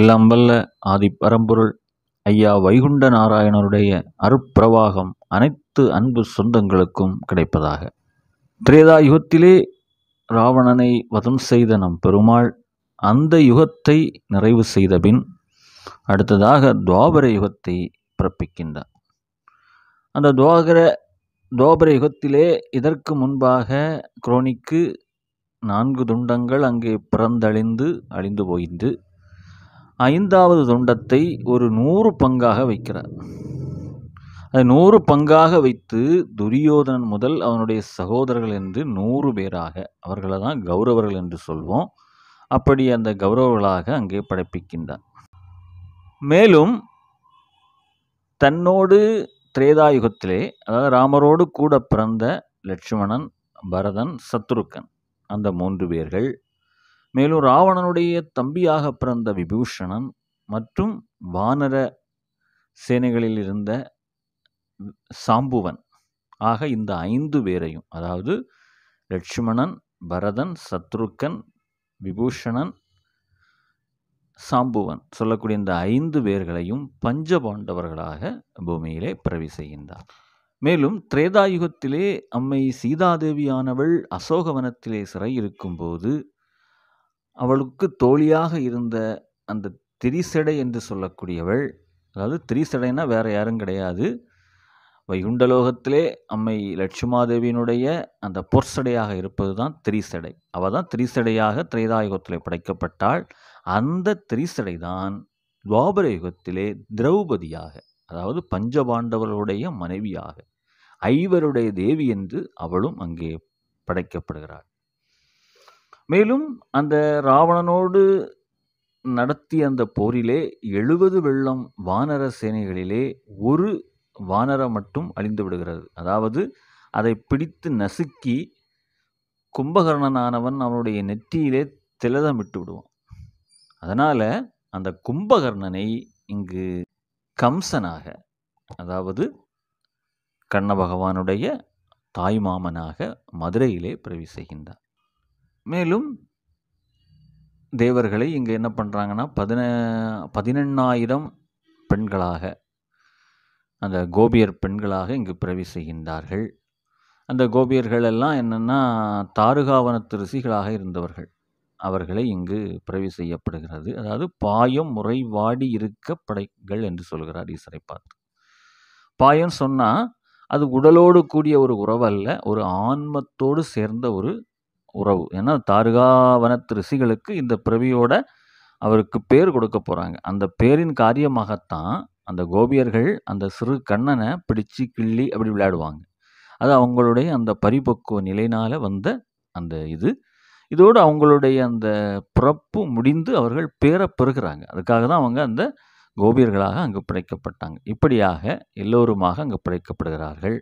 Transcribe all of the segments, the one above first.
எல்லாம் வல்ல ஆதிப்பரம்பொருள் ஐயா வைகுண்ட நாராயணருடைய அருப்பிரவாகம் அனைத்து அன்பு சொந்தங்களுக்கும் கிடைப்பதாக திரேதா யுகத்திலே ராவணனை வதம் செய்த நம் பெருமாள் அந்த யுகத்தை நிறைவு செய்த பின் அடுத்ததாக துவாபர யுகத்தை பிறப்பிக்கின்றார் அந்த துவாகர துவாபர யுகத்திலே இதற்கு முன்பாக குரோனிக்கு நான்கு துண்டங்கள் அங்கே பிறந்தழிந்து அழிந்து போயிந்து ஐந்தாவது தொண்டத்தை ஒரு நூறு பங்காக வைக்கிறார் அது நூறு பங்காக வைத்து துரியோதனன் முதல் அவனுடைய சகோதரர்கள் என்று நூறு பேராக அவர்களை தான் கௌரவர்கள் என்று சொல்வோம் அப்படி அந்த கௌரவர்களாக அங்கே படைப்பிக்கின்றார் மேலும் தன்னோடு திரேதாயுகத்திலே அதாவது ராமரோடு கூட பிறந்த லட்சுமணன் பரதன் சத்ருக்கன் அந்த மூன்று பேர்கள் மேலும் ராவணனுடைய தம்பியாக பிறந்த விபூஷணன் மற்றும் வானர சேனைகளில் இருந்த சாம்புவன் ஆக இந்த ஐந்து பேரையும் அதாவது லட்சுமணன் பரதன் சத்ருக்கன் விபூஷணன் சாம்புவன் சொல்லக்கூடிய இந்த ஐந்து பேர்களையும் பஞ்சபாண்டவர்களாக பூமியிலே பிறவி செய்கின்றார் மேலும் திரேதாயுகத்திலே அம்மை சீதாதேவியானவள் அசோகவனத்திலே சிறை இருக்கும்போது அவளுக்கு தோழியாக இருந்த அந்த திரிசடை என்று சொல்லக்கூடியவள் அதாவது திரிசடைனா வேறு யாரும் கிடையாது வைகுண்டலோகத்திலே அம்மை லட்சுமாதேவியினுடைய அந்த பொற்சடையாக இருப்பது தான் திரிசடை அவள் தான் திரிசடையாக திரைதாயுகத்தில் படைக்கப்பட்டாள் அந்த திரிசடை தான் துவாபர யுகத்திலே திரௌபதியாக அதாவது பஞ்சபாண்டவர்களுடைய மனைவியாக ஐவருடைய தேவி என்று அவளும் அங்கே படைக்கப்படுகிறாள் மேலும் அந்த ராவணனோடு நடத்திய அந்த போரிலே எழுபது வெள்ளம் வானர சேனைகளிலே ஒரு வானர மட்டும் அழிந்து விடுகிறது அதாவது அதை பிடித்து நசுக்கி கும்பகர்ணனானவன் அவனுடைய நெற்றியிலே திலதமிட்டு விடுவான் அதனால் அந்த கும்பகர்ணனை இங்கு கம்சனாக அதாவது கண்ண பகவானுடைய தாய்மாமனாக மதுரையிலே பிரவி செய்கின்றார் மேலும் தேவர்களை இங்கே என்ன பண்ணுறாங்கன்னா பதின பதினெண்ணாயிரம் பெண்களாக அந்த கோபியர் பெண்களாக இங்கு பிறவி செய்கின்றார்கள் அந்த கோபியர்கள் எல்லாம் என்னென்னா தாருகாவனத்து ரிசிகளாக இருந்தவர்கள் அவர்களை இங்கு பிறவி செய்யப்படுகிறது அதாவது பாயம் முறைவாடி இருக்க படைகள் என்று சொல்கிறார் ஈஸ்வரை பார்த்து பாயம் சொன்னால் அது உடலோடு கூடிய ஒரு உறவல்ல ஒரு ஆன்மத்தோடு சேர்ந்த ஒரு உறவு ஏன்னா தாருகாவனத்து ரிஷிகளுக்கு இந்த பிறவியோட அவருக்கு பேர் கொடுக்க போகிறாங்க அந்த பேரின் காரியமாகத்தான் அந்த கோபியர்கள் அந்த சிறு கண்ணனை பிடிச்சு கிள்ளி அப்படி விளையாடுவாங்க அது அவங்களுடைய அந்த பரிபக்குவ நிலையினால் வந்த அந்த இது இதோடு அவங்களுடைய அந்த பிறப்பு முடிந்து அவர்கள் பேரை பெறுகிறாங்க அதுக்காக தான் அவங்க அந்த கோபியர்களாக அங்கு பிழைக்கப்பட்டாங்க இப்படியாக எல்லோருமாக அங்கு பிழைக்கப்படுகிறார்கள்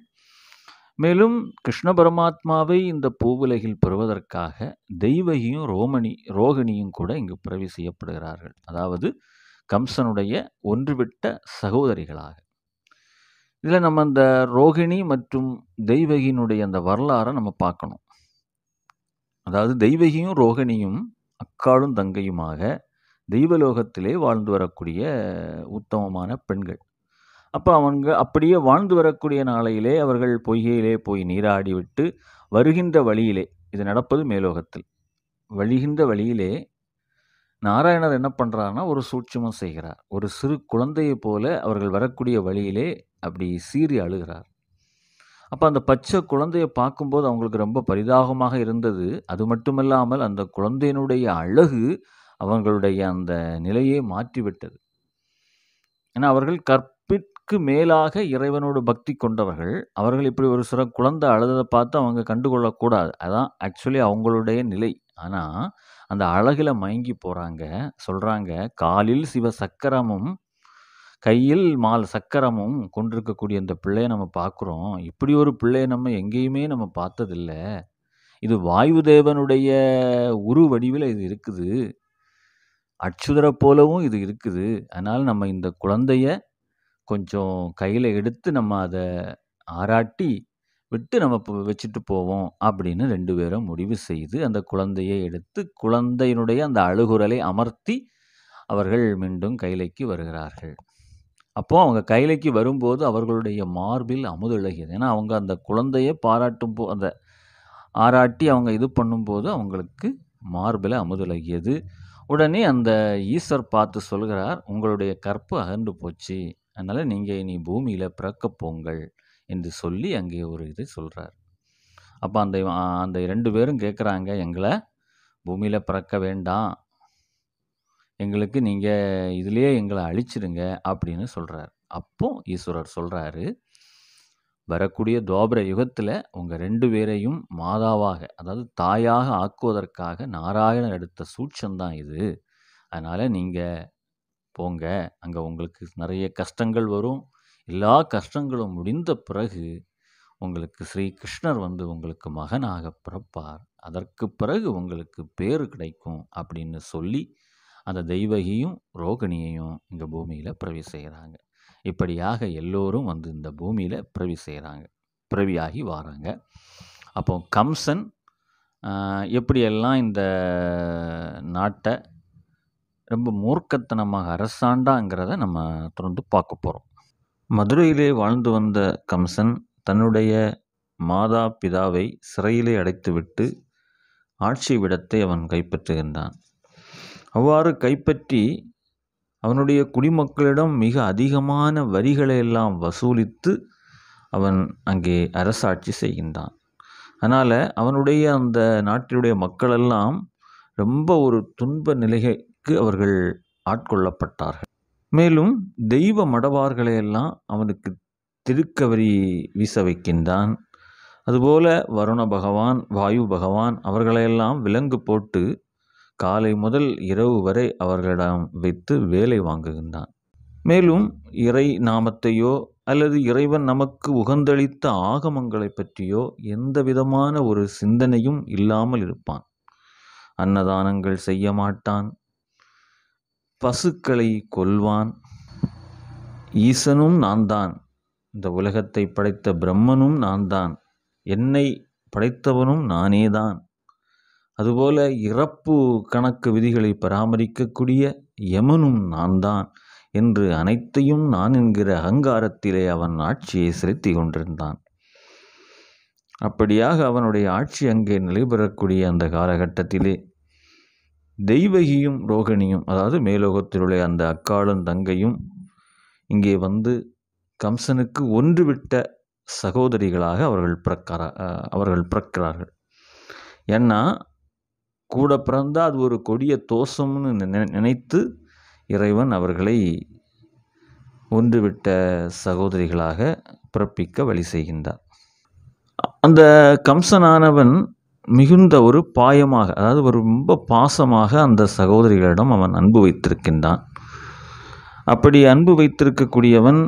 மேலும் கிருஷ்ண பரமாத்மாவை இந்த பூவுலகில் பெறுவதற்காக தெய்வகியும் ரோமணி ரோகிணியும் கூட இங்கு பிறவி செய்யப்படுகிறார்கள் அதாவது கம்சனுடைய ஒன்றுவிட்ட சகோதரிகளாக இதில் நம்ம அந்த ரோகிணி மற்றும் தெய்வகியினுடைய அந்த வரலாறை நம்ம பார்க்கணும் அதாவது தெய்வகியும் ரோகிணியும் அக்காலும் தங்கையுமாக தெய்வலோகத்திலே வாழ்ந்து வரக்கூடிய உத்தமமான பெண்கள் அப்போ அவங்க அப்படியே வாழ்ந்து வரக்கூடிய நாளையிலே அவர்கள் பொய்கையிலே போய் நீராடிவிட்டு வருகின்ற வழியிலே இது நடப்பது மேலோகத்தில் வழிகின்ற வழியிலே நாராயணர் என்ன பண்ணுறாருனா ஒரு சூட்சமம் செய்கிறார் ஒரு சிறு குழந்தையை போல அவர்கள் வரக்கூடிய வழியிலே அப்படி சீறி அழுகிறார் அப்போ அந்த பச்சை குழந்தையை பார்க்கும்போது அவங்களுக்கு ரொம்ப பரிதாபமாக இருந்தது அது மட்டுமல்லாமல் அந்த குழந்தையினுடைய அழகு அவங்களுடைய அந்த நிலையை மாற்றிவிட்டது ஏன்னா அவர்கள் கற் அளவுக்கு மேலாக இறைவனோடு பக்தி கொண்டவர்கள் அவர்கள் இப்படி ஒரு சிற குழந்தை அழுததை பார்த்து அவங்க கண்டுகொள்ளக்கூடாது அதான் ஆக்சுவலி அவங்களுடைய நிலை ஆனால் அந்த அழகில் மயங்கி போகிறாங்க சொல்கிறாங்க காலில் சிவ சக்கரமும் கையில் மால் சக்கரமும் கொண்டிருக்கக்கூடிய அந்த பிள்ளையை நம்ம பார்க்குறோம் இப்படி ஒரு பிள்ளையை நம்ம எங்கேயுமே நம்ம பார்த்ததில்லை இது வாயுதேவனுடைய உரு வடிவில் இது இருக்குது அச்சுதரை போலவும் இது இருக்குது அதனால் நம்ம இந்த குழந்தையை கொஞ்சம் கையில் எடுத்து நம்ம அதை ஆராட்டி விட்டு நம்ம வச்சுட்டு போவோம் அப்படின்னு ரெண்டு பேரும் முடிவு செய்து அந்த குழந்தையை எடுத்து குழந்தையினுடைய அந்த அழுகுரலை அமர்த்தி அவர்கள் மீண்டும் கைலைக்கு வருகிறார்கள் அப்போது அவங்க கைலைக்கு வரும்போது அவர்களுடைய மார்பில் அமுதழுகியது ஏன்னா அவங்க அந்த குழந்தையை பாராட்டும் போ அந்த ஆராட்டி அவங்க இது பண்ணும்போது அவங்களுக்கு மார்பில் அமுதழுகியது உடனே அந்த ஈஸ்வர் பார்த்து சொல்கிறார் உங்களுடைய கற்பு அகன்று போச்சு அதனால் நீங்கள் இனி பூமியில் பிறக்க போங்கள் என்று சொல்லி அங்கே ஒரு இது சொல்கிறார் அப்போ அந்த அந்த ரெண்டு பேரும் கேட்குறாங்க எங்களை பூமியில் பிறக்க வேண்டாம் எங்களுக்கு நீங்கள் இதுலேயே எங்களை அழிச்சிருங்க அப்படின்னு சொல்கிறார் அப்போ ஈஸ்வரர் சொல்கிறாரு வரக்கூடிய துவாபர யுகத்தில் உங்கள் ரெண்டு பேரையும் மாதாவாக அதாவது தாயாக ஆக்குவதற்காக நாராயணன் எடுத்த தான் இது அதனால் நீங்கள் போங்க அங்கே உங்களுக்கு நிறைய கஷ்டங்கள் வரும் எல்லா கஷ்டங்களும் முடிந்த பிறகு உங்களுக்கு ஸ்ரீ கிருஷ்ணர் வந்து உங்களுக்கு மகனாக பிறப்பார் அதற்கு பிறகு உங்களுக்கு பேர் கிடைக்கும் அப்படின்னு சொல்லி அந்த தெய்வகியும் ரோகிணியையும் இந்த பூமியில் பிரவி செய்கிறாங்க இப்படியாக எல்லோரும் வந்து இந்த பூமியில் பிரவி செய்கிறாங்க பிரவியாகி வராங்க அப்போ கம்சன் எப்படியெல்லாம் இந்த நாட்டை ரொம்ப மூர்க்கத்தனமாக அரசாண்டாங்கிறத நம்ம தொடர்ந்து பார்க்க போகிறோம் மதுரையிலே வாழ்ந்து வந்த கம்சன் தன்னுடைய மாதா பிதாவை சிறையிலே அடைத்துவிட்டு ஆட்சி விடத்தை அவன் கைப்பற்றுகின்றான் அவ்வாறு கைப்பற்றி அவனுடைய குடிமக்களிடம் மிக அதிகமான வரிகளை எல்லாம் வசூலித்து அவன் அங்கே அரசாட்சி செய்கின்றான் அதனால் அவனுடைய அந்த நாட்டினுடைய மக்களெல்லாம் ரொம்ப ஒரு துன்ப நிலையை பணிக்கு அவர்கள் ஆட்கொள்ளப்பட்டார்கள் மேலும் தெய்வ மடவார்களையெல்லாம் அவனுக்கு திருக்கவரி வீச வைக்கின்றான் அதுபோல வருண பகவான் வாயு பகவான் அவர்களையெல்லாம் விலங்கு போட்டு காலை முதல் இரவு வரை அவர்களிடம் வைத்து வேலை வாங்குகின்றான் மேலும் இறை நாமத்தையோ அல்லது இறைவன் நமக்கு உகந்தளித்த ஆகமங்களை பற்றியோ எந்த விதமான ஒரு சிந்தனையும் இல்லாமல் இருப்பான் அன்னதானங்கள் செய்ய மாட்டான் பசுக்களை கொல்வான் ஈசனும் நான் தான் இந்த உலகத்தை படைத்த பிரம்மனும் நான் தான் என்னை படைத்தவனும் நானே தான் அதுபோல இறப்பு கணக்கு விதிகளை பராமரிக்கக்கூடிய யமனும் நான் தான் என்று அனைத்தையும் நான் என்கிற அகங்காரத்திலே அவன் ஆட்சியை செலுத்தி கொண்டிருந்தான் அப்படியாக அவனுடைய ஆட்சி அங்கே நிலைபெறக்கூடிய அந்த காலகட்டத்திலே தெய்வகியும் ரோகிணியும் அதாவது மேலோகத்திலுள்ள அந்த அக்காளும் தங்கையும் இங்கே வந்து கம்சனுக்கு ஒன்றுவிட்ட சகோதரிகளாக அவர்கள் பிறக்கிறா அவர்கள் பிறக்கிறார்கள் ஏன்னா கூட பிறந்தால் அது ஒரு கொடிய தோஷம்னு நினைத்து இறைவன் அவர்களை ஒன்றுவிட்ட சகோதரிகளாக பிறப்பிக்க வழி செய்கின்றார் அந்த கம்சனானவன் மிகுந்த ஒரு பாயமாக அதாவது ஒரு ரொம்ப பாசமாக அந்த சகோதரிகளிடம் அவன் அன்பு வைத்திருக்கின்றான் அப்படி அன்பு வைத்திருக்கக்கூடியவன்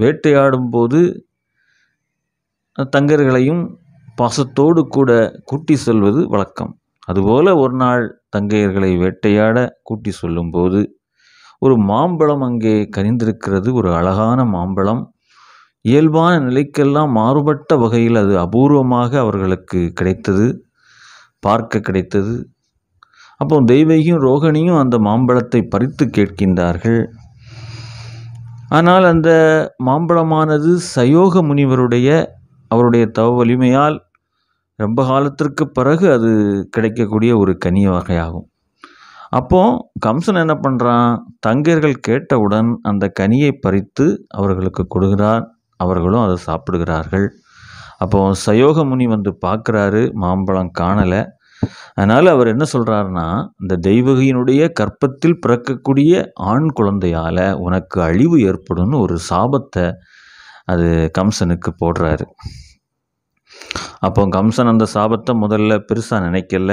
வேட்டையாடும் போது தங்கர்களையும் பாசத்தோடு கூட கூட்டி செல்வது வழக்கம் அதுபோல ஒரு நாள் தங்கையர்களை வேட்டையாட கூட்டி சொல்லும்போது ஒரு மாம்பழம் அங்கே கனிந்திருக்கிறது ஒரு அழகான மாம்பழம் இயல்பான நிலைக்கெல்லாம் மாறுபட்ட வகையில் அது அபூர்வமாக அவர்களுக்கு கிடைத்தது பார்க்க கிடைத்தது அப்போ தெய்வகியும் ரோகணியும் அந்த மாம்பழத்தை பறித்து கேட்கின்றார்கள் ஆனால் அந்த மாம்பழமானது சயோக முனிவருடைய அவருடைய தவ வலிமையால் ரொம்ப காலத்திற்கு பிறகு அது கிடைக்கக்கூடிய ஒரு கனிய வகையாகும் அப்போது கம்சன் என்ன பண்ணுறான் தங்கையர்கள் கேட்டவுடன் அந்த கனியை பறித்து அவர்களுக்கு கொடுக்கிறார் அவர்களும் அதை சாப்பிடுகிறார்கள் அப்போது சயோக முனி வந்து பார்க்குறாரு மாம்பழம் காணலை அதனால் அவர் என்ன சொல்கிறாருன்னா இந்த தெய்வகையினுடைய கற்பத்தில் பிறக்கக்கூடிய ஆண் குழந்தையால் உனக்கு அழிவு ஏற்படும் ஒரு சாபத்தை அது கம்சனுக்கு போடுறாரு அப்போ கம்சன் அந்த சாபத்தை முதல்ல பெருசாக நினைக்கல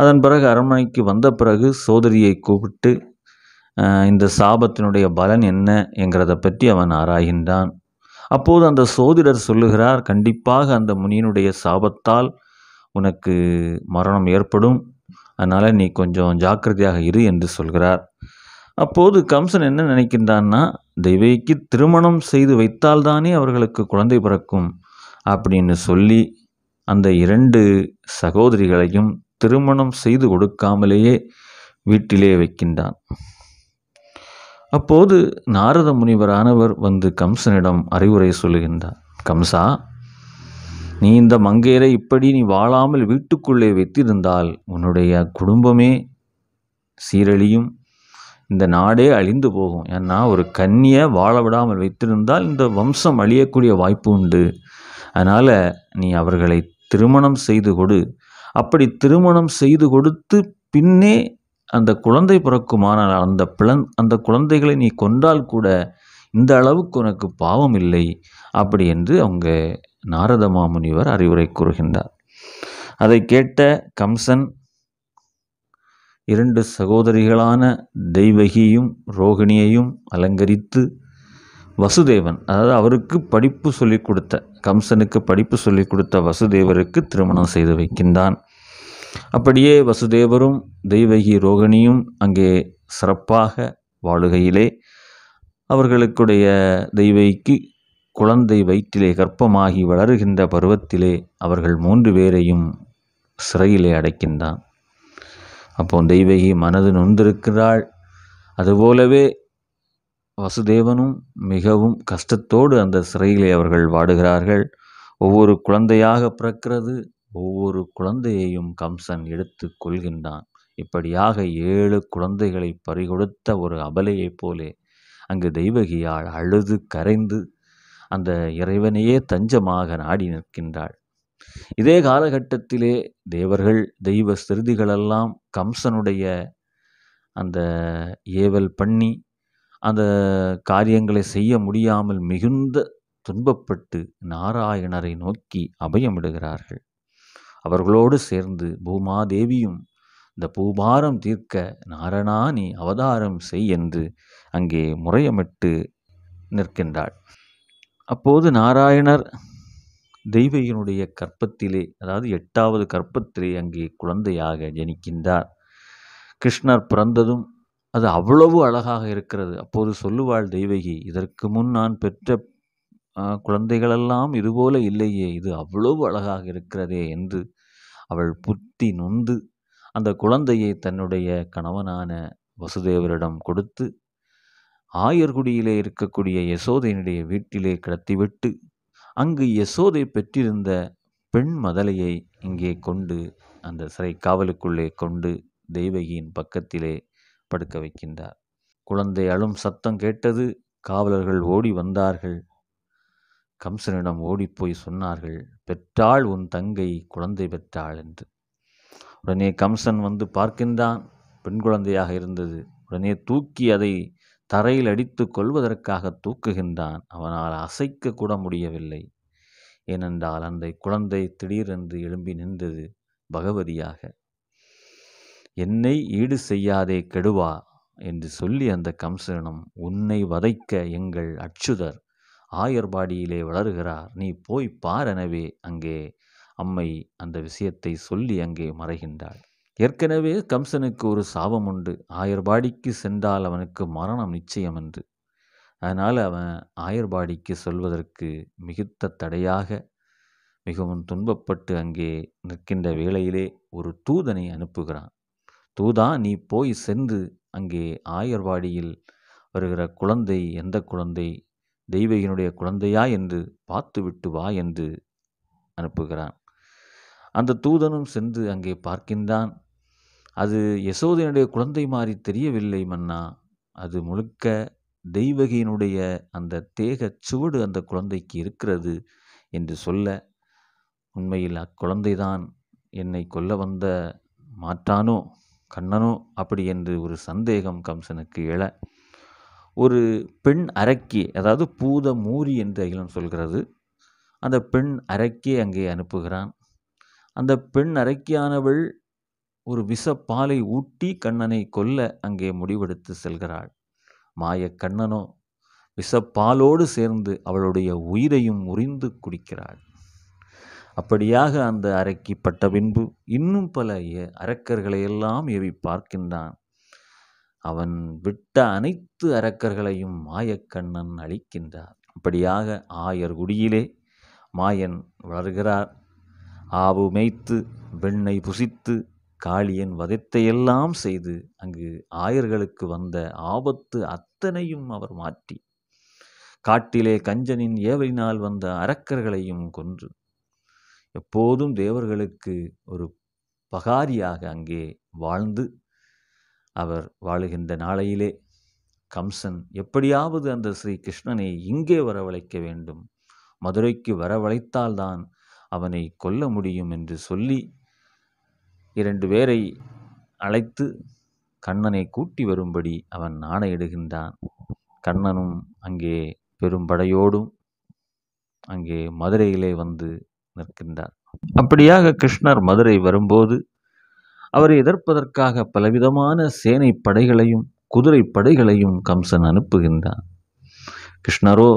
அதன் பிறகு அரண்மனைக்கு வந்த பிறகு சோதரியை கூப்பிட்டு இந்த சாபத்தினுடைய பலன் என்ன என்கிறத பற்றி அவன் ஆராய்கின்றான் அப்போது அந்த சோதிடர் சொல்லுகிறார் கண்டிப்பாக அந்த முனியினுடைய சாபத்தால் உனக்கு மரணம் ஏற்படும் அதனால் நீ கொஞ்சம் ஜாக்கிரதையாக இரு என்று சொல்கிறார் அப்போது கம்சன் என்ன நினைக்கின்றான்னா தெய்வைக்கு திருமணம் செய்து வைத்தால்தானே அவர்களுக்கு குழந்தை பிறக்கும் அப்படின்னு சொல்லி அந்த இரண்டு சகோதரிகளையும் திருமணம் செய்து கொடுக்காமலேயே வீட்டிலே வைக்கின்றான் அப்போது நாரத முனிவரானவர் வந்து கம்சனிடம் அறிவுரை சொல்லுகின்றார் கம்சா நீ இந்த மங்கையரை இப்படி நீ வாழாமல் வீட்டுக்குள்ளே வைத்திருந்தால் உன்னுடைய குடும்பமே சீரழியும் இந்த நாடே அழிந்து போகும் ஏன்னா ஒரு கன்னியை வாழ விடாமல் வைத்திருந்தால் இந்த வம்சம் அழியக்கூடிய வாய்ப்பு உண்டு அதனால் நீ அவர்களை திருமணம் செய்து கொடு அப்படி திருமணம் செய்து கொடுத்து பின்னே அந்த குழந்தை பிறக்குமானால் அந்த பிளந் அந்த குழந்தைகளை நீ கொண்டால் கூட இந்த அளவுக்கு உனக்கு பாவம் இல்லை அப்படி என்று அவங்க நாரத மாமுனிவர் அறிவுரை கூறுகின்றார் அதை கேட்ட கம்சன் இரண்டு சகோதரிகளான தெய்வகியும் ரோகிணியையும் அலங்கரித்து வசுதேவன் அதாவது அவருக்கு படிப்பு சொல்லிக் கொடுத்த கம்சனுக்கு படிப்பு சொல்லிக் கொடுத்த வசுதேவருக்கு திருமணம் செய்து வைக்கின்றான் அப்படியே வசுதேவரும் தெய்வகி ரோகிணியும் அங்கே சிறப்பாக வாழுகையிலே அவர்களுக்குடைய தெய்வைக்கு குழந்தை வயிற்றிலே கற்பமாகி வளருகின்ற பருவத்திலே அவர்கள் மூன்று பேரையும் சிறையிலே அடைக்கின்றான் அப்போ தெய்வகி மனது நொந்திருக்கிறாள் அதுபோலவே வசுதேவனும் மிகவும் கஷ்டத்தோடு அந்த சிறையிலே அவர்கள் வாடுகிறார்கள் ஒவ்வொரு குழந்தையாக பிறக்கிறது ஒவ்வொரு குழந்தையையும் கம்சன் எடுத்து கொள்கின்றான் இப்படியாக ஏழு குழந்தைகளை பறிகொடுத்த ஒரு அபலையைப் போலே அங்கு தெய்வகியால் அழுது கரைந்து அந்த இறைவனையே தஞ்சமாக நாடி நிற்கின்றாள் இதே காலகட்டத்திலே தேவர்கள் தெய்வ சிறுதிகளெல்லாம் கம்சனுடைய அந்த ஏவல் பண்ணி அந்த காரியங்களை செய்ய முடியாமல் மிகுந்த துன்பப்பட்டு நாராயணரை நோக்கி அபயமிடுகிறார்கள் அவர்களோடு சேர்ந்து பூமாதேவியும் இந்த பூபாரம் தீர்க்க நாரணா நீ அவதாரம் செய் என்று அங்கே முறையமிட்டு நிற்கின்றாள் அப்போது நாராயணர் தெய்வையினுடைய கற்பத்திலே அதாவது எட்டாவது கற்பத்திலே அங்கே குழந்தையாக ஜனிக்கின்றார் கிருஷ்ணர் பிறந்ததும் அது அவ்வளவு அழகாக இருக்கிறது அப்போது சொல்லுவாள் தெய்வகி இதற்கு முன் நான் பெற்ற குழந்தைகளெல்லாம் இதுபோல இல்லையே இது அவ்வளவு அழகாக இருக்கிறதே என்று அவள் புத்தி நொந்து அந்த குழந்தையை தன்னுடைய கணவனான வசுதேவரிடம் கொடுத்து ஆயர்குடியிலே இருக்கக்கூடிய யசோதையினுடைய வீட்டிலே கடத்திவிட்டு அங்கு யசோதை பெற்றிருந்த பெண் மதலையை இங்கே கொண்டு அந்த சிறை காவலுக்குள்ளே கொண்டு தெய்வகியின் பக்கத்திலே படுக்க வைக்கின்றார் குழந்தை அழும் சத்தம் கேட்டது காவலர்கள் ஓடி வந்தார்கள் கம்சனிடம் ஓடிப்போய் சொன்னார்கள் பெற்றாள் உன் தங்கை குழந்தை பெற்றாள் என்று உடனே கம்சன் வந்து பார்க்கின்றான் பெண் குழந்தையாக இருந்தது உடனே தூக்கி அதை தரையில் அடித்து கொள்வதற்காக தூக்குகின்றான் அவனால் அசைக்க கூட முடியவில்லை ஏனென்றால் அந்த குழந்தை திடீரென்று எழும்பி நின்றது பகவதியாக என்னை ஈடு செய்யாதே கெடுவா என்று சொல்லி அந்த கம்சனிடம் உன்னை வதைக்க எங்கள் அச்சுதர் ஆயர்பாடியிலே வளர்கிறார் நீ போய் பார் எனவே அங்கே அம்மை அந்த விஷயத்தை சொல்லி அங்கே மறைகின்றாள் ஏற்கனவே கம்சனுக்கு ஒரு சாபம் உண்டு ஆயர்பாடிக்கு சென்றால் அவனுக்கு மரணம் நிச்சயம் என்று அதனால் அவன் ஆயர்பாடிக்கு சொல்வதற்கு மிகுத்த தடையாக மிகவும் துன்பப்பட்டு அங்கே நிற்கின்ற வேளையிலே ஒரு தூதனை அனுப்புகிறான் தூதா நீ போய் சென்று அங்கே ஆயர்வாடியில் வருகிற குழந்தை எந்த குழந்தை தெய்வகினுடைய குழந்தையா என்று பார்த்துவிட்டு வா என்று அனுப்புகிறான் அந்த தூதனும் சென்று அங்கே பார்க்கின்றான் அது யசோதையினுடைய குழந்தை மாறி தெரியவில்லை மன்னா அது முழுக்க தெய்வகியினுடைய அந்த தேக சுவடு அந்த குழந்தைக்கு இருக்கிறது என்று சொல்ல உண்மையில் அக்குழந்தைதான் என்னை கொல்ல வந்த மாற்றானோ கண்ணனோ அப்படி என்று ஒரு சந்தேகம் கம்சனுக்கு எழ ஒரு பெண் அரக்கி அதாவது பூத மூரி என்று அகிலம் சொல்கிறது அந்த பெண் அரக்கி அங்கே அனுப்புகிறான் அந்த பெண் அரக்கியானவள் ஒரு விஷப்பாலை ஊட்டி கண்ணனை கொல்ல அங்கே முடிவெடுத்து செல்கிறாள் மாய கண்ணனோ விஷப்பாலோடு சேர்ந்து அவளுடைய உயிரையும் உறிந்து குடிக்கிறாள் அப்படியாக அந்த அரக்கி பட்ட பின்பு இன்னும் பல அரக்கர்களையெல்லாம் எவி பார்க்கின்றான் அவன் விட்ட அனைத்து அரக்கர்களையும் மாயக்கண்ணன் அழிக்கின்றார் அப்படியாக ஆயர் குடியிலே மாயன் வளர்கிறார் ஆவு மேய்த்து வெண்ணை புசித்து காளியன் வதத்தையெல்லாம் செய்து அங்கு ஆயர்களுக்கு வந்த ஆபத்து அத்தனையும் அவர் மாற்றி காட்டிலே கஞ்சனின் ஏவலினால் வந்த அரக்கர்களையும் கொன்று எப்போதும் தேவர்களுக்கு ஒரு பகாரியாக அங்கே வாழ்ந்து அவர் வாழுகின்ற நாளையிலே கம்சன் எப்படியாவது அந்த ஸ்ரீ கிருஷ்ணனை இங்கே வரவழைக்க வேண்டும் மதுரைக்கு வரவழைத்தால்தான் அவனை கொல்ல முடியும் என்று சொல்லி இரண்டு பேரை அழைத்து கண்ணனை கூட்டி வரும்படி அவன் நாணையிடுகின்றான் கண்ணனும் அங்கே பெரும்படையோடும் அங்கே மதுரையிலே வந்து நிற்கின்றார் அப்படியாக கிருஷ்ணர் மதுரை வரும்போது அவரை எதிர்ப்பதற்காக பலவிதமான சேனை படைகளையும் குதிரை படைகளையும் கம்சன் அனுப்புகின்றான் கிருஷ்ணரோ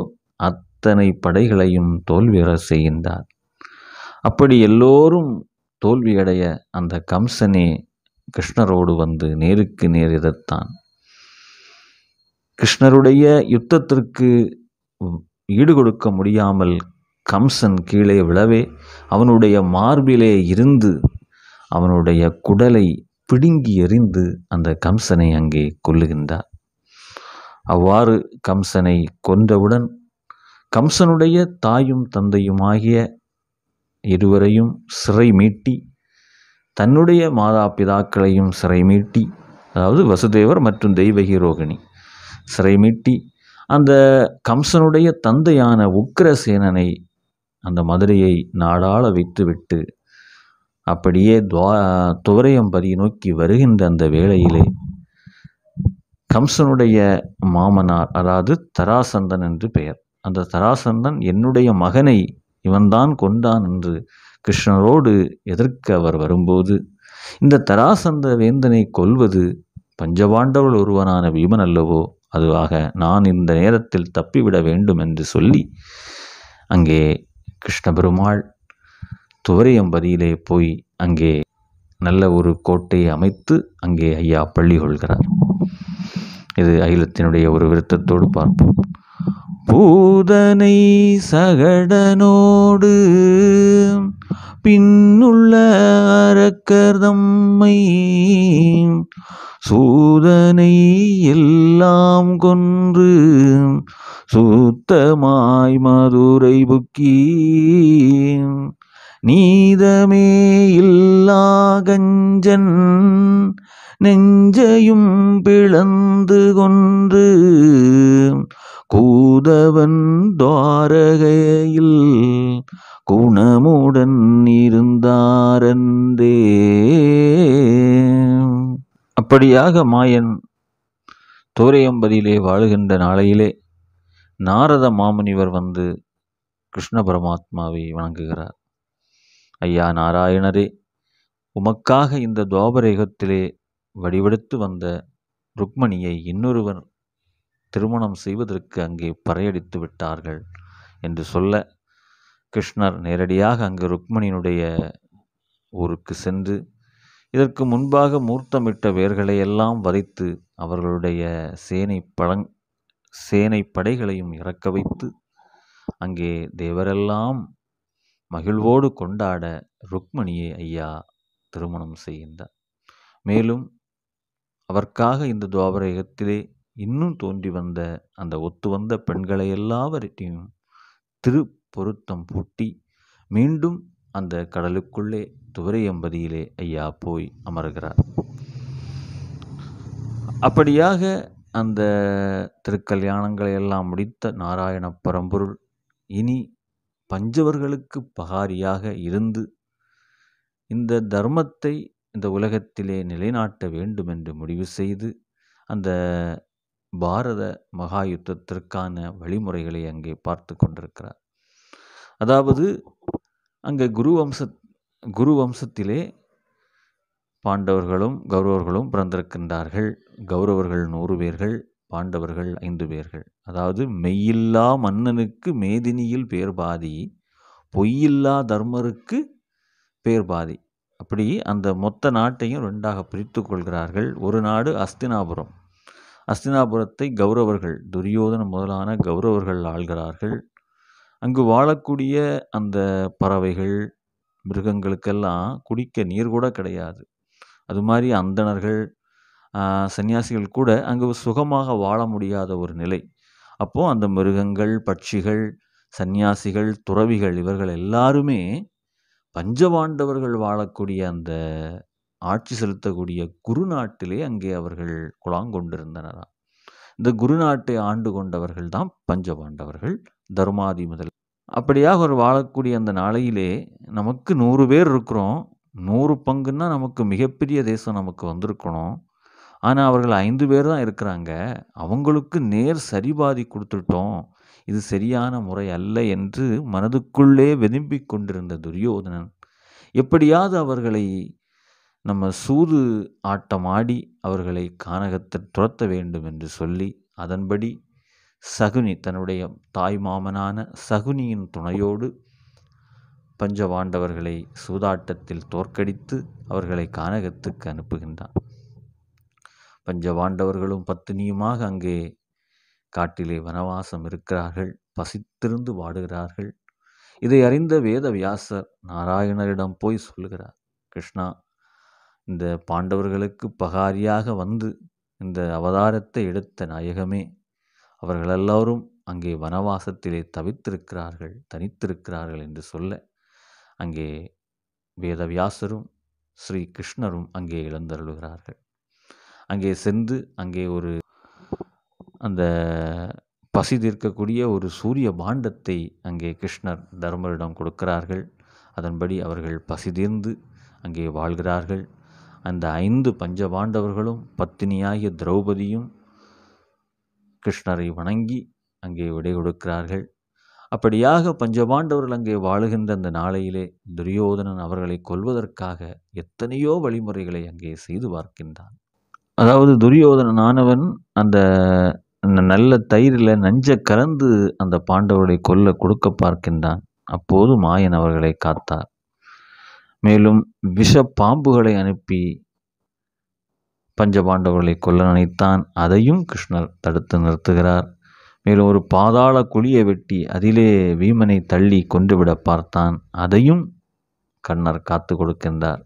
அத்தனை படைகளையும் தோல்வியற செய்கின்றார் அப்படி எல்லோரும் தோல்வியடைய அந்த கம்சனே கிருஷ்ணரோடு வந்து நேருக்கு நேர் எதிர்த்தான் கிருஷ்ணருடைய யுத்தத்திற்கு ஈடுகொடுக்க முடியாமல் கம்சன் கீழே விழவே அவனுடைய மார்பிலே இருந்து அவனுடைய குடலை பிடுங்கி எறிந்து அந்த கம்சனை அங்கே கொல்லுகின்றார் அவ்வாறு கம்சனை கொன்றவுடன் கம்சனுடைய தாயும் தந்தையுமாகிய இருவரையும் சிறை மீட்டி தன்னுடைய மாதா பிதாக்களையும் சிறை மீட்டி அதாவது வசுதேவர் மற்றும் தெய்வகி ரோகிணி சிறை மீட்டி அந்த கம்சனுடைய தந்தையான உக்ரசேனனை அந்த மதுரையை நாடாள வைத்துவிட்டு அப்படியே துவா துவரையம்பதி நோக்கி வருகின்ற அந்த வேளையிலே கம்சனுடைய மாமனார் அதாவது தராசந்தன் என்று பெயர் அந்த தராசந்தன் என்னுடைய மகனை இவன்தான் கொண்டான் என்று கிருஷ்ணரோடு எதற்கு அவர் வரும்போது இந்த தராசந்த வேந்தனை கொல்வது பஞ்சபாண்டவள் ஒருவனான வீமன் அல்லவோ அதுவாக நான் இந்த நேரத்தில் தப்பிவிட வேண்டும் என்று சொல்லி அங்கே கிருஷ்ண பெருமாள் துவரையம்பதியிலே போய் அங்கே நல்ல ஒரு கோட்டையை அமைத்து அங்கே ஐயா பள்ளி கொள்கிறார் இது அகிலத்தினுடைய ஒரு விருத்தத்தோடு பார்ப்போம் பூதனை சகடனோடு பின்னுள்ள அரக்கர்தம்மை சூதனை எல்லாம் கொன்று சூத்தமாய் மதுரை புக்கீம் நீதமே இல்லா கஞ்சன் நெஞ்சையும் பிளந்து கொன்று கூதவன் துவாரகையில் குணமுடன் இருந்தாரந்தே அப்படியாக மாயன் தோரையம்பதியிலே வாழுகின்ற நாளையிலே நாரத மாமுனிவர் வந்து கிருஷ்ண பரமாத்மாவை வணங்குகிறார் ஐயா நாராயணரே உமக்காக இந்த துவாபரேகத்திலே வடிவெடுத்து வந்த ருக்மணியை இன்னொருவர் திருமணம் செய்வதற்கு அங்கே பறையடித்து விட்டார்கள் என்று சொல்ல கிருஷ்ணர் நேரடியாக அங்கு ருக்மணியினுடைய ஊருக்கு சென்று இதற்கு முன்பாக மூர்த்தமிட்ட வேர்களையெல்லாம் வதைத்து அவர்களுடைய சேனை பழங் சேனை படைகளையும் இறக்க வைத்து அங்கே தேவரெல்லாம் மகிழ்வோடு கொண்டாட ருக்மணியை ஐயா திருமணம் செய்கின்றார் மேலும் அவர்க்காக இந்த துவாபரகத்திலே இன்னும் தோன்றி வந்த அந்த ஒத்து வந்த பெண்களை எல்லாவற்றையும் திரு பொருத்தம் பூட்டி மீண்டும் அந்த கடலுக்குள்ளே துவரையம்பதியிலே ஐயா போய் அமர்கிறார் அப்படியாக அந்த திருக்கல்யாணங்களை எல்லாம் முடித்த நாராயண பரம்பொருள் இனி பஞ்சவர்களுக்கு பகாரியாக இருந்து இந்த தர்மத்தை இந்த உலகத்திலே நிலைநாட்ட வேண்டும் என்று முடிவு செய்து அந்த பாரத மகா யுத்தத்திற்கான வழிமுறைகளை அங்கே பார்த்து கொண்டிருக்கிறார் அதாவது அங்கே குரு வம்ச குரு வம்சத்திலே பாண்டவர்களும் கௌரவர்களும் பிறந்திருக்கின்றார்கள் கௌரவர்கள் நூறு பேர்கள் பாண்டவர்கள் ஐந்து பேர்கள் அதாவது மெய்யில்லா மன்னனுக்கு மேதினியில் பேர் பாதி பொய்யில்லா தர்மருக்கு பேர் பாதி அப்படி அந்த மொத்த நாட்டையும் ரெண்டாக பிரித்து கொள்கிறார்கள் ஒரு நாடு அஸ்தினாபுரம் அஸ்தினாபுரத்தை கௌரவர்கள் துரியோதன முதலான கௌரவர்கள் ஆள்கிறார்கள் அங்கு வாழக்கூடிய அந்த பறவைகள் மிருகங்களுக்கெல்லாம் குடிக்க நீர் கூட கிடையாது அது மாதிரி அந்தணர்கள் சன்னியாசிகள் கூட அங்கு சுகமாக வாழ முடியாத ஒரு நிலை அப்போது அந்த மிருகங்கள் பட்சிகள் சந்நியாசிகள் துறவிகள் இவர்கள் எல்லாருமே பஞ்சபாண்டவர்கள் வாழக்கூடிய அந்த ஆட்சி செலுத்தக்கூடிய குருநாட்டிலே அங்கே அவர்கள் குழாங்கொண்டிருந்தனராம் இந்த குருநாட்டை ஆண்டு கொண்டவர்கள் தான் பஞ்சபாண்டவர்கள் தர்மாதி முதல் அப்படியாக ஒரு வாழக்கூடிய அந்த நாளையிலே நமக்கு நூறு பேர் இருக்கிறோம் நூறு பங்குன்னா நமக்கு மிகப்பெரிய தேசம் நமக்கு வந்திருக்கணும் ஆனால் அவர்கள் ஐந்து பேர் தான் இருக்கிறாங்க அவங்களுக்கு நேர் சரிபாதி கொடுத்துட்டோம் இது சரியான முறை அல்ல என்று மனதுக்குள்ளே வெதும்பிக் கொண்டிருந்த துரியோதனன் எப்படியாவது அவர்களை நம்ம சூது ஆட்டம் ஆடி அவர்களை கானகத்தை துரத்த வேண்டும் என்று சொல்லி அதன்படி சகுனி தன்னுடைய தாய் மாமனான சகுனியின் துணையோடு பஞ்சபாண்டவர்களை சூதாட்டத்தில் தோற்கடித்து அவர்களை கானகத்துக்கு அனுப்புகின்றான் பஞ்சபாண்டவர்களும் பத்தினியுமாக அங்கே காட்டிலே வனவாசம் இருக்கிறார்கள் பசித்திருந்து வாடுகிறார்கள் இதை அறிந்த வேத வியாசர் நாராயணரிடம் போய் சொல்லுகிறார் கிருஷ்ணா இந்த பாண்டவர்களுக்கு பகாரியாக வந்து இந்த அவதாரத்தை எடுத்த நாயகமே அவர்கள் எல்லோரும் அங்கே வனவாசத்திலே தவித்திருக்கிறார்கள் தனித்திருக்கிறார்கள் என்று சொல்ல அங்கே வேதவியாசரும் ஸ்ரீ கிருஷ்ணரும் அங்கே இழந்தருளுகிறார்கள் அங்கே சென்று அங்கே ஒரு அந்த பசி தீர்க்கக்கூடிய ஒரு சூரிய பாண்டத்தை அங்கே கிருஷ்ணர் தர்மரிடம் கொடுக்கிறார்கள் அதன்படி அவர்கள் பசி தீர்ந்து அங்கே வாழ்கிறார்கள் அந்த ஐந்து பஞ்சபாண்டவர்களும் பத்தினியாகிய திரௌபதியும் கிருஷ்ணரை வணங்கி அங்கே விடை கொடுக்கிறார்கள் அப்படியாக பஞ்சபாண்டவர்கள் அங்கே வாழுகின்ற அந்த நாளையிலே துரியோதனன் அவர்களை கொல்வதற்காக எத்தனையோ வழிமுறைகளை அங்கே செய்து பார்க்கின்றான் அதாவது துரியோதன ஆனவன் அந்த நல்ல தயிரில் நஞ்ச கலந்து அந்த பாண்டவருடைய கொல்ல கொடுக்க பார்க்கின்றான் அப்போது மாயன் அவர்களை காத்தார் மேலும் விஷ பாம்புகளை அனுப்பி பஞ்ச பாண்டவர்களை கொல்ல நினைத்தான் அதையும் கிருஷ்ணர் தடுத்து நிறுத்துகிறார் மேலும் ஒரு பாதாள குழியை வெட்டி அதிலே வீமனை தள்ளி கொன்றுவிட பார்த்தான் அதையும் கண்ணர் காத்து கொடுக்கின்றார்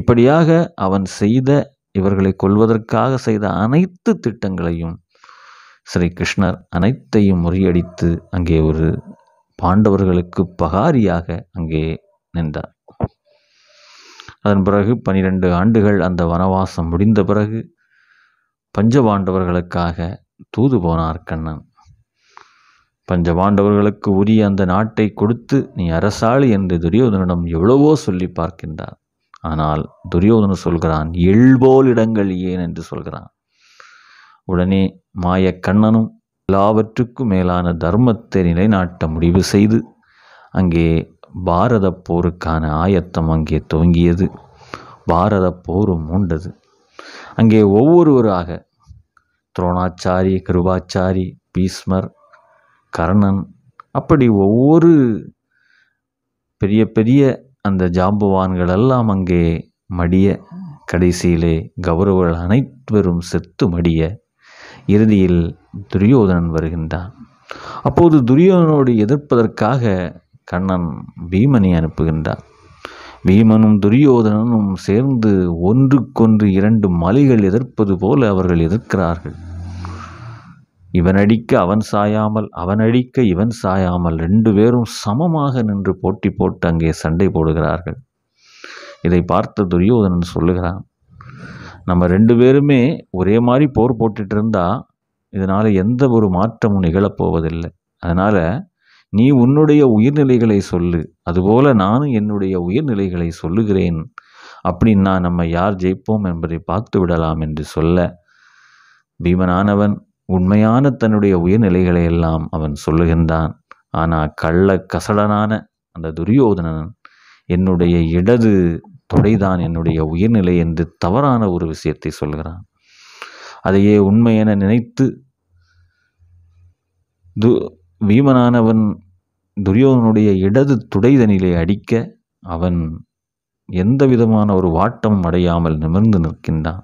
இப்படியாக அவன் செய்த இவர்களை கொள்வதற்காக செய்த அனைத்து திட்டங்களையும் ஸ்ரீ கிருஷ்ணர் அனைத்தையும் முறியடித்து அங்கே ஒரு பாண்டவர்களுக்கு பகாரியாக அங்கே நின்றார் அதன் பிறகு பனிரெண்டு ஆண்டுகள் அந்த வனவாசம் முடிந்த பிறகு பஞ்சபாண்டவர்களுக்காக தூது போனார் கண்ணன் பஞ்சபாண்டவர்களுக்கு உரிய அந்த நாட்டை கொடுத்து நீ அரசாளி என்று துரியோதனிடம் எவ்வளவோ சொல்லி பார்க்கின்றார் ஆனால் துரியோதனன் சொல்கிறான் எள்போல் இடங்கள் ஏன் என்று சொல்கிறான் உடனே மாய கண்ணனும் எல்லாவற்றுக்கும் மேலான தர்மத்தை நிலைநாட்ட முடிவு செய்து அங்கே பாரத போருக்கான ஆயத்தம் அங்கே துவங்கியது பாரத போரும் உண்டது அங்கே ஒவ்வொருவராக துரோணாச்சாரி கிருபாச்சாரி பீஸ்மர் கர்ணன் அப்படி ஒவ்வொரு பெரிய பெரிய அந்த ஜாம்பவான்கள் எல்லாம் அங்கே மடிய கடைசியிலே கௌரவர்கள் அனைவரும் செத்து மடிய இறுதியில் துரியோதனன் வருகின்றான் அப்போது துரியோதனோடு எதிர்ப்பதற்காக கண்ணன் பீமனை அனுப்புகின்றான் பீமனும் துரியோதனனும் சேர்ந்து ஒன்றுக்கொன்று இரண்டு மலைகள் எதிர்ப்பது போல அவர்கள் எதிர்க்கிறார்கள் இவன் அடிக்க அவன் சாயாமல் அவன் அடிக்க இவன் சாயாமல் ரெண்டு பேரும் சமமாக நின்று போட்டி போட்டு அங்கே சண்டை போடுகிறார்கள் இதை பார்த்த துரியோதனன் சொல்லுகிறான் நம்ம ரெண்டு பேருமே ஒரே மாதிரி போர் போட்டுட்டு இருந்தா இதனால் எந்த ஒரு மாற்றமும் நிகழப்போவதில்லை அதனால் நீ உன்னுடைய உயிர்நிலைகளை சொல்லு அதுபோல நானும் என்னுடைய உயிர்நிலைகளை சொல்லுகிறேன் அப்படின்னா நம்ம யார் ஜெயிப்போம் என்பதை பார்த்து விடலாம் என்று சொல்ல பீமனானவன் உண்மையான தன்னுடைய உயர்நிலைகளை எல்லாம் அவன் சொல்லுகின்றான் ஆனால் கள்ள கசடனான அந்த துரியோதனன் என்னுடைய இடது தொடைதான் என்னுடைய உயர்நிலை என்று தவறான ஒரு விஷயத்தை சொல்கிறான் அதையே உண்மை என நினைத்து து வீமனானவன் துரியோதனுடைய இடது துடைதனிலே அடிக்க அவன் எந்த விதமான ஒரு வாட்டமும் அடையாமல் நிமிர்ந்து நிற்கின்றான்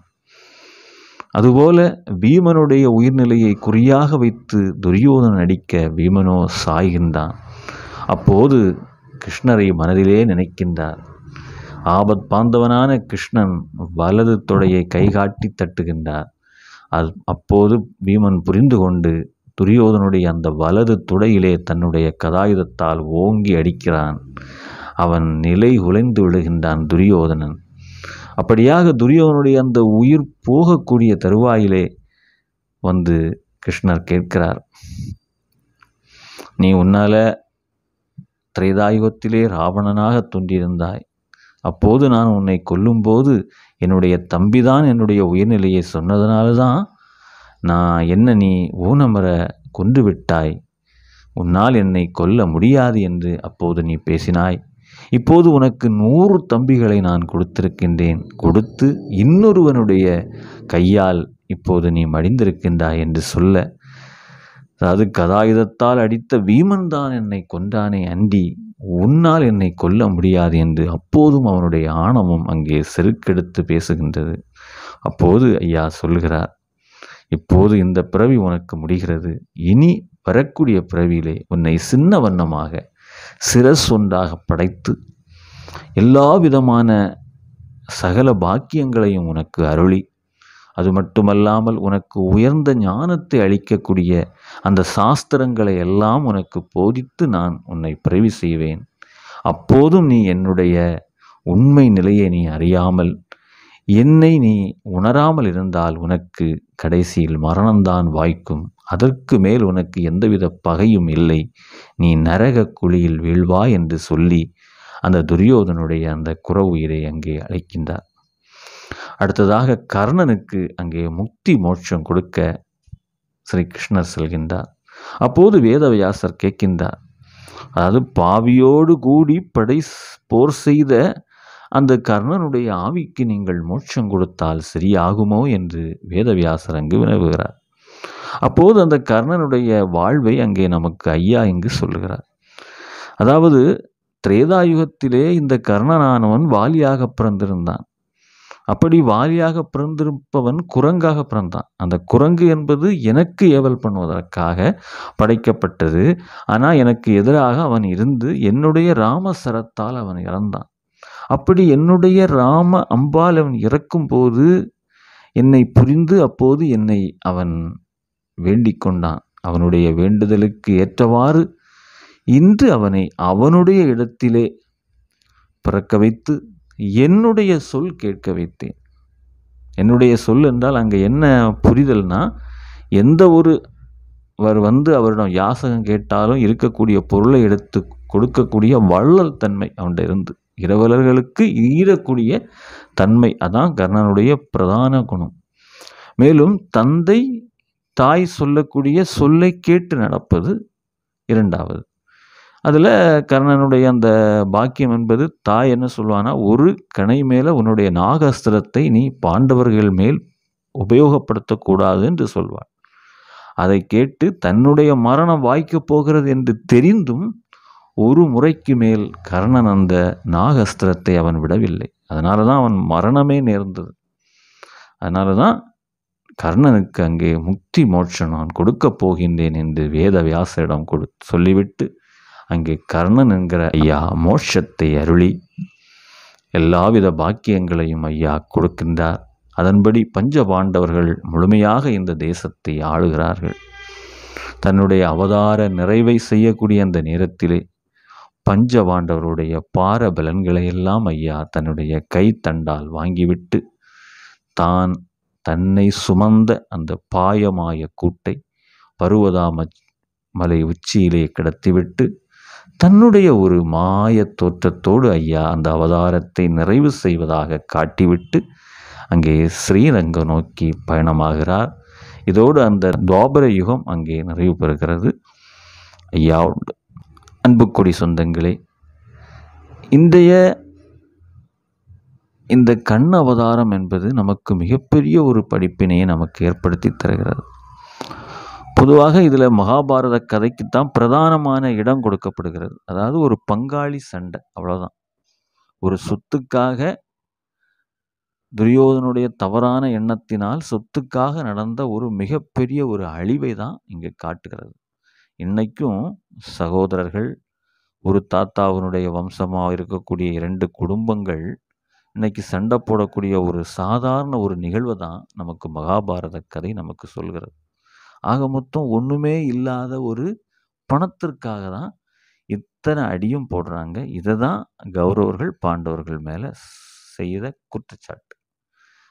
அதுபோல பீமனுடைய உயிர்நிலையை குறியாக வைத்து துரியோதனன் நடிக்க பீமனோ சாய்கின்றான் அப்போது கிருஷ்ணரை மனதிலே நினைக்கின்றார் ஆபத் பாந்தவனான கிருஷ்ணன் வலது தொடையை கைகாட்டி தட்டுகின்றார் அது அப்போது பீமன் புரிந்து கொண்டு துரியோதனுடைய அந்த வலது துடையிலே தன்னுடைய கதாயுதத்தால் ஓங்கி அடிக்கிறான் அவன் நிலை உழைந்து விழுகின்றான் துரியோதனன் அப்படியாக துரியோனுடைய அந்த உயிர் போகக்கூடிய தருவாயிலே வந்து கிருஷ்ணர் கேட்கிறார் நீ உன்னால திரைதாயுகத்திலே ராவணனாக தோன்றியிருந்தாய் அப்போது நான் உன்னை கொல்லும்போது என்னுடைய தம்பிதான் என்னுடைய உயர்நிலையை சொன்னதனால தான் நான் என்ன நீ ஊனமர கொன்று விட்டாய் உன்னால் என்னை கொல்ல முடியாது என்று அப்போது நீ பேசினாய் இப்போது உனக்கு நூறு தம்பிகளை நான் கொடுத்திருக்கின்றேன் கொடுத்து இன்னொருவனுடைய கையால் இப்போது நீ மடிந்திருக்கின்றாய் என்று சொல்ல அதாவது கதாயுதத்தால் அடித்த வீமன் தான் என்னை கொண்டானே அண்டி உன்னால் என்னை கொல்ல முடியாது என்று அப்போதும் அவனுடைய ஆணவம் அங்கே செருக்கெடுத்து பேசுகின்றது அப்போது ஐயா சொல்கிறார் இப்போது இந்த பிறவி உனக்கு முடிகிறது இனி வரக்கூடிய பிறவியிலே உன்னை சின்ன வண்ணமாக சிரஸ் ஒன்றாக படைத்து எல்லா விதமான சகல பாக்கியங்களையும் உனக்கு அருளி அது மட்டுமல்லாமல் உனக்கு உயர்ந்த ஞானத்தை அளிக்கக்கூடிய அந்த சாஸ்திரங்களை எல்லாம் உனக்கு போதித்து நான் உன்னை பிறவி செய்வேன் அப்போதும் நீ என்னுடைய உண்மை நிலையை நீ அறியாமல் என்னை நீ உணராமல் இருந்தால் உனக்கு கடைசியில் மரணம்தான் வாய்க்கும் அதற்கு மேல் உனக்கு எந்தவித பகையும் இல்லை நீ நரக குழியில் வீழ்வா என்று சொல்லி அந்த துரியோதனுடைய அந்த குறவுயிரை அங்கே அழைக்கின்றார் அடுத்ததாக கர்ணனுக்கு அங்கே முக்தி மோட்சம் கொடுக்க ஸ்ரீ கிருஷ்ணர் செல்கின்றார் அப்போது வேதவியாசர் கேட்கின்றார் அதாவது பாவியோடு கூடி படை போர் செய்த அந்த கர்ணனுடைய ஆவிக்கு நீங்கள் மோட்சம் கொடுத்தால் சரியாகுமோ என்று வேதவியாசர் அங்கு வினவுகிறார் அப்போது அந்த கர்ணனுடைய வாழ்வை அங்கே நமக்கு ஐயா இங்கு சொல்கிறார் அதாவது திரேதாயுகத்திலே இந்த கர்ணனானவன் வாலியாக பிறந்திருந்தான் அப்படி வாலியாக பிறந்திருப்பவன் குரங்காக பிறந்தான் அந்த குரங்கு என்பது எனக்கு ஏவல் பண்ணுவதற்காக படைக்கப்பட்டது ஆனால் எனக்கு எதிராக அவன் இருந்து என்னுடைய ராம சரத்தால் அவன் இறந்தான் அப்படி என்னுடைய ராம அம்பால் அவன் இறக்கும்போது என்னை புரிந்து அப்போது என்னை அவன் வேண்டிக் கொண்டான் அவனுடைய வேண்டுதலுக்கு ஏற்றவாறு இன்று அவனை அவனுடைய இடத்திலே பிறக்க வைத்து என்னுடைய சொல் கேட்க வைத்தேன் என்னுடைய சொல் என்றால் அங்கே என்ன புரிதல்னா எந்த ஒரு அவர் வந்து அவரிடம் யாசகம் கேட்டாலும் இருக்கக்கூடிய பொருளை எடுத்து கொடுக்கக்கூடிய வள்ளல் தன்மை அவன் இருந்து இரவலர்களுக்கு ஈரக்கூடிய தன்மை அதான் கர்ணனுடைய பிரதான குணம் மேலும் தந்தை தாய் சொல்லக்கூடிய சொல்லை கேட்டு நடப்பது இரண்டாவது அதில் கர்ணனுடைய அந்த பாக்கியம் என்பது தாய் என்ன சொல்லுவானா ஒரு கணை மேலே உன்னுடைய நாகஸ்திரத்தை நீ பாண்டவர்கள் மேல் உபயோகப்படுத்தக்கூடாது என்று சொல்வாள் அதை கேட்டு தன்னுடைய மரணம் வாய்க்கப் போகிறது என்று தெரிந்தும் ஒரு முறைக்கு மேல் கர்ணன் அந்த நாகஸ்திரத்தை அவன் விடவில்லை அதனால தான் அவன் மரணமே நேர்ந்தது அதனால தான் கர்ணனுக்கு அங்கே முக்தி மோட்சம் நான் கொடுக்கப் போகின்றேன் என்று வேத வியாசரிடம் கொடு சொல்லிவிட்டு அங்கே கர்ணன் என்கிற ஐயா மோட்சத்தை அருளி எல்லாவித பாக்கியங்களையும் ஐயா கொடுக்கின்றார் அதன்படி பஞ்ச பாண்டவர்கள் முழுமையாக இந்த தேசத்தை ஆளுகிறார்கள் தன்னுடைய அவதார நிறைவை செய்யக்கூடிய அந்த நேரத்திலே பஞ்ச பாண்டவருடைய பார பலன்களையெல்லாம் எல்லாம் ஐயா தன்னுடைய கைத்தண்டால் வாங்கிவிட்டு தான் தன்னை சுமந்த அந்த பாயமாய கூட்டை பருவதாம மலை உச்சியிலே கிடத்திவிட்டு தன்னுடைய ஒரு மாய தோற்றத்தோடு ஐயா அந்த அவதாரத்தை நிறைவு செய்வதாக காட்டிவிட்டு அங்கே ஸ்ரீரங்க நோக்கி பயணமாகிறார் இதோடு அந்த துவாபர யுகம் அங்கே நிறைவு பெறுகிறது ஐயா அன்புக்கொடி சொந்தங்களே இன்றைய இந்த கண் அவதாரம் என்பது நமக்கு மிகப்பெரிய ஒரு படிப்பினையை நமக்கு ஏற்படுத்தி தருகிறது பொதுவாக இதில் மகாபாரத கதைக்குத்தான் பிரதானமான இடம் கொடுக்கப்படுகிறது அதாவது ஒரு பங்காளி சண்டை அவ்வளோதான் ஒரு சொத்துக்காக துரியோதனுடைய தவறான எண்ணத்தினால் சொத்துக்காக நடந்த ஒரு மிகப்பெரிய ஒரு அழிவை தான் இங்கே காட்டுகிறது இன்றைக்கும் சகோதரர்கள் ஒரு தாத்தாவினுடைய வம்சமாக இருக்கக்கூடிய இரண்டு குடும்பங்கள் இன்றைக்கி சண்டை போடக்கூடிய ஒரு சாதாரண ஒரு நிகழ்வு தான் நமக்கு மகாபாரத கதை நமக்கு சொல்கிறது ஆக மொத்தம் ஒன்றுமே இல்லாத ஒரு பணத்திற்காக தான் இத்தனை அடியும் போடுறாங்க இதை தான் கௌரவர்கள் பாண்டவர்கள் மேலே செய்த குற்றச்சாட்டு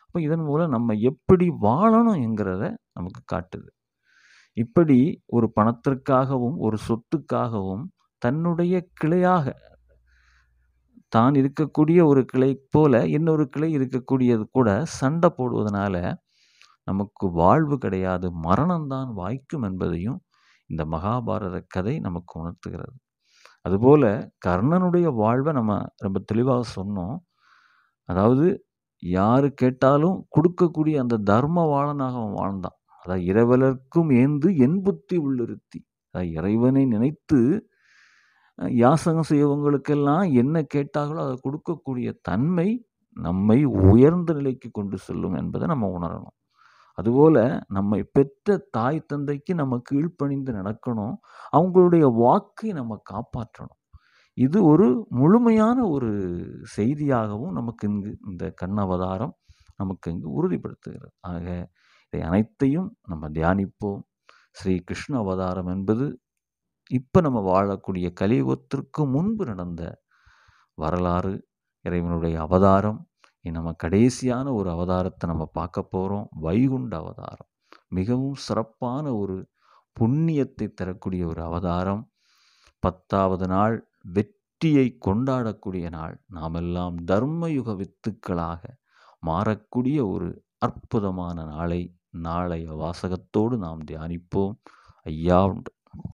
அப்போ இதன் மூலம் நம்ம எப்படி வாழணுங்கிறத நமக்கு காட்டுது இப்படி ஒரு பணத்திற்காகவும் ஒரு சொத்துக்காகவும் தன்னுடைய கிளையாக தான் இருக்கக்கூடிய ஒரு கிளை போல் இன்னொரு கிளை இருக்கக்கூடியது கூட சண்டை போடுவதனால நமக்கு வாழ்வு கிடையாது மரணம்தான் வாய்க்கும் என்பதையும் இந்த மகாபாரத கதை நமக்கு உணர்த்துகிறது அதுபோல் கர்ணனுடைய வாழ்வை நம்ம ரொம்ப தெளிவாக சொன்னோம் அதாவது யார் கேட்டாலும் கொடுக்கக்கூடிய அந்த தர்ம வாழனாக அவன் வாழ்ந்தான் அதாவது இரவலர்க்கும் ஏந்து என் புத்தி உள்ளிருத்தி அதாவது இறைவனை நினைத்து யாசகம் செய்வங்களுக்கெல்லாம் என்ன கேட்டார்களோ அதை கொடுக்கக்கூடிய தன்மை நம்மை உயர்ந்த நிலைக்கு கொண்டு செல்லும் என்பதை நம்ம உணரணும் அதுபோல் நம்மை பெற்ற தாய் தந்தைக்கு நம்ம கீழ்ப்பணிந்து நடக்கணும் அவங்களுடைய வாக்கை நம்ம காப்பாற்றணும் இது ஒரு முழுமையான ஒரு செய்தியாகவும் நமக்கு இங்கு இந்த கண்ணவதாரம் நமக்கு இங்கு உறுதிப்படுத்துகிறது ஆக இதை அனைத்தையும் நம்ம தியானிப்போம் ஸ்ரீ கிருஷ்ண அவதாரம் என்பது இப்போ நம்ம வாழக்கூடிய கலியுகத்திற்கு முன்பு நடந்த வரலாறு இறைவனுடைய அவதாரம் நம்ம கடைசியான ஒரு அவதாரத்தை நம்ம பார்க்க போகிறோம் வைகுண்ட அவதாரம் மிகவும் சிறப்பான ஒரு புண்ணியத்தை தரக்கூடிய ஒரு அவதாரம் பத்தாவது நாள் வெற்றியை கொண்டாடக்கூடிய நாள் நாமெல்லாம் தர்மயுக வித்துக்களாக மாறக்கூடிய ஒரு அற்புதமான நாளை நாளைய வாசகத்தோடு நாம் தியானிப்போம் ஐயா உண்டு